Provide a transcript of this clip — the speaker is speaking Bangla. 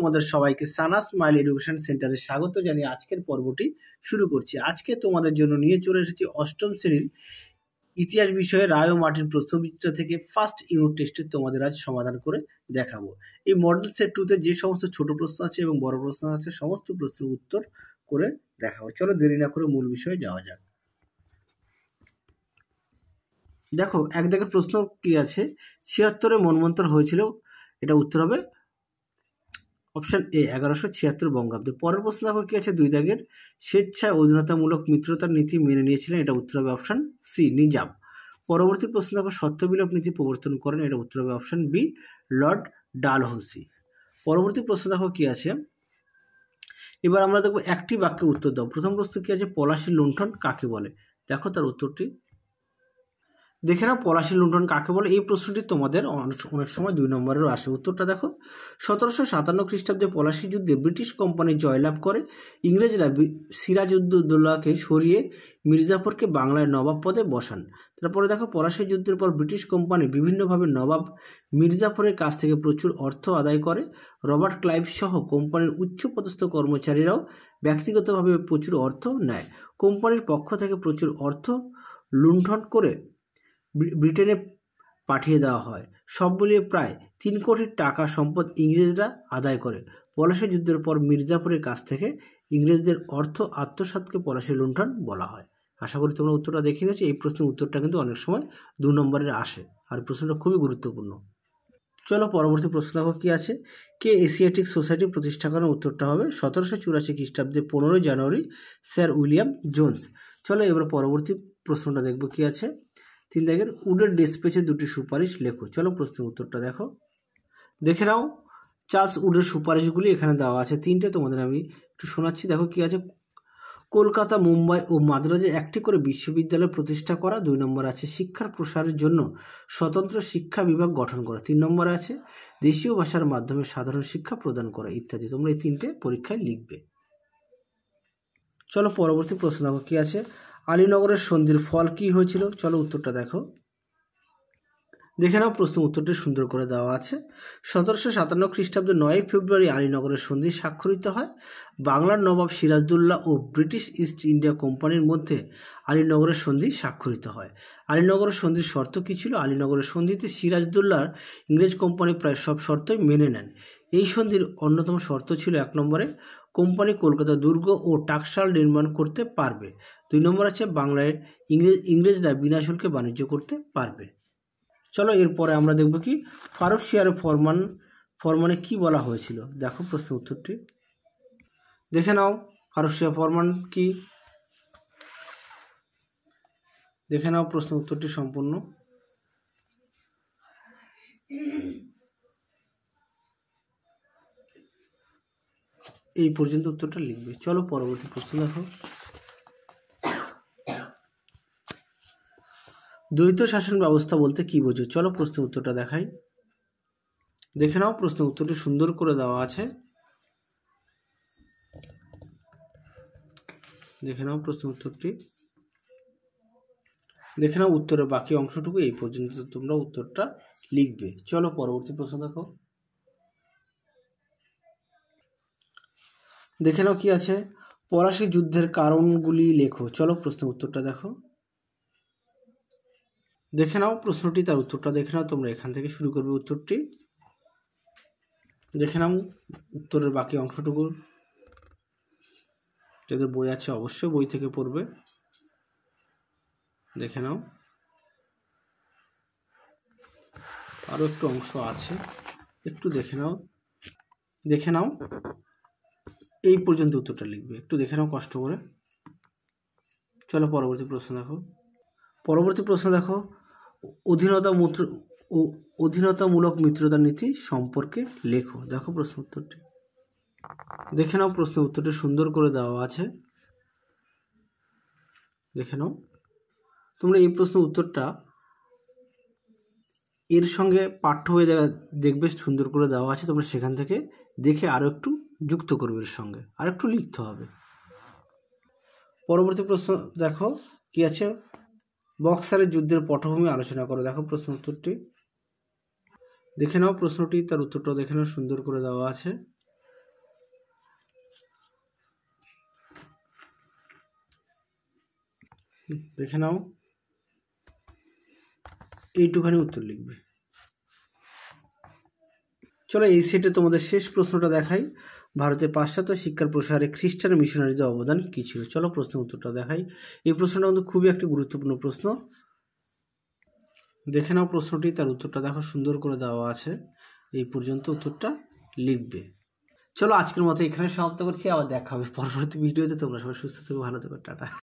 তোমাদের সবাইকে সানা স্মাইল এডুকেশন সেন্টারে স্বাগত জানিয়ে আজকের পর্বটি শুরু করছি আজকে তোমাদের জন্য নিয়ে চলে এসেছি অষ্টম শ্রেণীর ইতিহাস বিষয়ে রায় ও মার্টিন প্রশ্নবিচিত্রা থেকে ফার্স্ট ইউনিট টেস্টে তোমাদের আজ সমাধান করে দেখাবো এই মডেল সেট টুতে যে সমস্ত ছোট প্রশ্ন আছে এবং বড় প্রশ্ন আছে সমস্ত প্রশ্নের উত্তর করে দেখাবো চলো দেরি না করে মূল বিষয়ে যাওয়া যাক দেখো এক দেখে প্রশ্ন কি আছে ছিয়াত্তরে মনমন্তর হয়েছিল এটা উত্তর হবে অপশান এ এগারোশো ছিয়াত্তর বঙ্গাব্দে পরের প্রশ্ন দেখো কী আছে দুই দাগের স্বেচ্ছায় অধীনতামূলক মিত্রতার নীতি মেনে নিয়েছিলেন এটা উত্তর হবে অপশান সি নিজাম পরবর্তী প্রশ্ন দেখো সত্য বিলোপ নীতি প্রবর্তন করেন এটা উত্তর হবে অপশান বি লর্ড ডালহৌসি পরবর্তী প্রশ্ন দেখো কী আছে এবার আমরা দেখবো একটি বাক্যে উত্তর দাও প্রথম প্রশ্ন কী আছে পলাশী লুণ্ঠন কাকে বলে দেখো তার উত্তরটি দেখে নাও পলাশি লুণ্ঠন কাকে বলে এই প্রশ্নটি তোমাদের অনেক সময় দুই নম্বরেরও আসে উত্তরটা দেখো সতেরোশো সাতান্ন খ্রিস্টাব্দে পলাশি যুদ্ধে ব্রিটিশ কোম্পানি জয়লাভ করে ইংরেজরা সিরাজউদ্দৌলাকে সরিয়ে মির্জাফরকে বাংলার নবাব পদে বসান তারপরে দেখো পলাশি যুদ্ধের পর ব্রিটিশ কোম্পানি বিভিন্নভাবে নবাব মির্জাফরের কাছ থেকে প্রচুর অর্থ আদায় করে রবার্ট ক্লাইভ সহ কোম্পানির উচ্চপদস্থ কর্মচারীরাও ব্যক্তিগতভাবে প্রচুর অর্থ নেয় কোম্পানির পক্ষ থেকে প্রচুর অর্থ লুণ্ঠন করে ব্রিটেনে পাঠিয়ে দেওয়া হয় সব বলিয়ে প্রায় তিন কোটি টাকা সম্পদ ইংরেজরা আদায় করে পলাশী যুদ্ধের পর মির্জাপুরের কাছ থেকে ইংরেজদের অর্থ আত্মসাতকে পলাশী লুণ্ঠন বলা হয় আশা করি তোমরা উত্তরটা দেখে নিয়েছি এই প্রশ্নের উত্তরটা কিন্তু অনেক সময় দু নম্বরের আসে আর প্রশ্নটা খুবই গুরুত্বপূর্ণ চলো পরবর্তী প্রশ্ন দেখো কী আছে কে এশিয়াটিক সোসাইটি প্রতিষ্ঠা করার উত্তরটা হবে সতেরোশো চুরাশি খ্রিস্টাব্দে পনেরোই জানুয়ারি স্যার উইলিয়াম জোন্স চলো এবার পরবর্তী প্রশ্নটা দেখবো কী আছে তিন দেখেন উডের ডিসপেচে দুটি সুপারিশ লেখো চলো প্রশ্নের উত্তরটা দেখো দেখে নাও চার্লস উডের সুপারিশগুলি এখানে দেওয়া আছে তিনটে তোমাদের আমি একটু শোনাচ্ছি দেখো কি আছে কলকাতা মুম্বাই ও মাদ্রাজে একটি করে বিশ্ববিদ্যালয় প্রতিষ্ঠা করা দুই নম্বর আছে শিক্ষার প্রসারের জন্য স্বতন্ত্র শিক্ষা বিভাগ গঠন করা তিন নম্বর আছে দেশীয় ভাষার মাধ্যমে সাধারণ শিক্ষা প্রদান করা ইত্যাদি তোমরা এই তিনটে পরীক্ষায় লিখবে চলো পরবর্তী প্রশ্ন দেখো কী আছে আলীনগরের সন্ধির ফল কি হয়েছিল চলো উত্তরটা দেখো দেখে নাও প্রশ্ন উত্তরটি সুন্দর করে দেওয়া আছে সতেরোশো সাতান্ন খ্রিস্টাব্দে নয় ফেব্রুয়ারি আলীনগরের সন্ধি স্বাক্ষরিত হয় বাংলার নবাব সিরাজদুল্লাহ ও ব্রিটিশ ইস্ট ইন্ডিয়া কোম্পানির মধ্যে আলীনগরের সন্ধি স্বাক্ষরিত হয় আলীনগরের সন্ধির শর্ত কী ছিল আলীনগরের সন্ধিতে সিরাজদুল্লার ইংরেজ কোম্পানি প্রায় সব শর্তই মেনে নেন এই সন্ধির অন্যতম শর্ত ছিল এক নম্বরে কোম্পানি কলকাতা দুর্গ ও টাকশাল নির্মাণ করতে পারবে দুই নম্বর আছে বাংলায় ইংরেজ ইংরেজরা বিনা শুল্কে বাণিজ্য করতে পারবে চলো এরপরে আমরা দেখব কি ফারুক শিয়ারের ফরমান ফরমানে কি বলা হয়েছিল দেখো প্রশ্ন উত্তরটি দেখে নাও ফারুক শিয়া ফরমান কি দেখে নাও প্রশ্ন উত্তরটি সম্পূর্ণ এই পর্যন্ত উত্তরটা লিখবে চলো পরবর্তী প্রশ্ন দেখো দ্বৈত শাসন ব্যবস্থা বলতে কি বোঝো চলো প্রশ্নের উত্তরটা দেখাই দেখে নাও প্রশ্নের উত্তরটা সুন্দর করে দেওয়া আছে দেখে নাও প্রশ্ন উত্তরটি দেখে নাও উত্তরের বাকি অংশটুকু এই পর্যন্ত তোমরা উত্তরটা লিখবে চলো পরবর্তী প্রশ্ন দেখো দেখে নাও কি আছে পলাশি যুদ্ধের কারণগুলি লেখো চলো প্রশ্ন উত্তরটা দেখো দেখে নাও প্রশ্নটি তার উত্তরটা দেখে নাও তোমরা এখান থেকে শুরু করবে উত্তরটি দেখে নাও উত্তরের বাকি অংশটুকু যাদের বই আছে অবশ্যই বই থেকে পড়বে দেখে নাও আরও একটু অংশ আছে একটু দেখে নাও দেখে নাও এই পর্যন্ত উত্তরটা লিখবে একটু দেখে নাও কষ্ট করে চলো পরবর্তী প্রশ্ন দেখো পরবর্তী প্রশ্ন দেখো অধীনতামূলক অধীনতামূলক মিত্রতা নীতি সম্পর্কে লেখো দেখো প্রশ্ন উত্তরটি দেখে নাও প্রশ্ন উত্তরটি সুন্দর করে দেওয়া আছে দেখে নাও তোমরা এই প্রশ্ন উত্তরটা এর সঙ্গে পাঠ্য হয়ে দেখবে সুন্দর করে দেওয়া আছে তোমরা সেখান থেকে দেখে আরও একটু যুক্ত করবে এর সঙ্গে আর একটু লিখতে হবে পরবর্তী প্রশ্ন দেখো কি আছে বক্সারের যুদ্ধের পটভূমি আলোচনা করো দেখো প্রশ্ন উত্তরটি দেখে নাও প্রশ্নটি তার উত্তরটা দেখে নাও সুন্দর করে দেওয়া আছে দেখে নাও এইটুখানি উত্তর লিখবে চলো এই সেটে তোমাদের শেষ প্রশ্নটা দেখাই ভারতে পাশ্চাত্য শিক্ষার প্রসারে খ্রিস্টান মিশনারিদের অবদান কী ছিল চলো প্রশ্ন উত্তরটা দেখাই এই প্রশ্নটা কিন্তু খুবই একটি গুরুত্বপূর্ণ প্রশ্ন দেখে নাও প্রশ্নটি তার উত্তরটা দেখো সুন্দর করে দেওয়া আছে এই পর্যন্ত উত্তরটা লিখবে চলো আজকের মতো এখানে সমাপ্ত করছি আবার দেখা হবে পরবর্তী ভিডিওতে তোমরা সবাই সুস্থ থেকো ভালো থেকো টাটা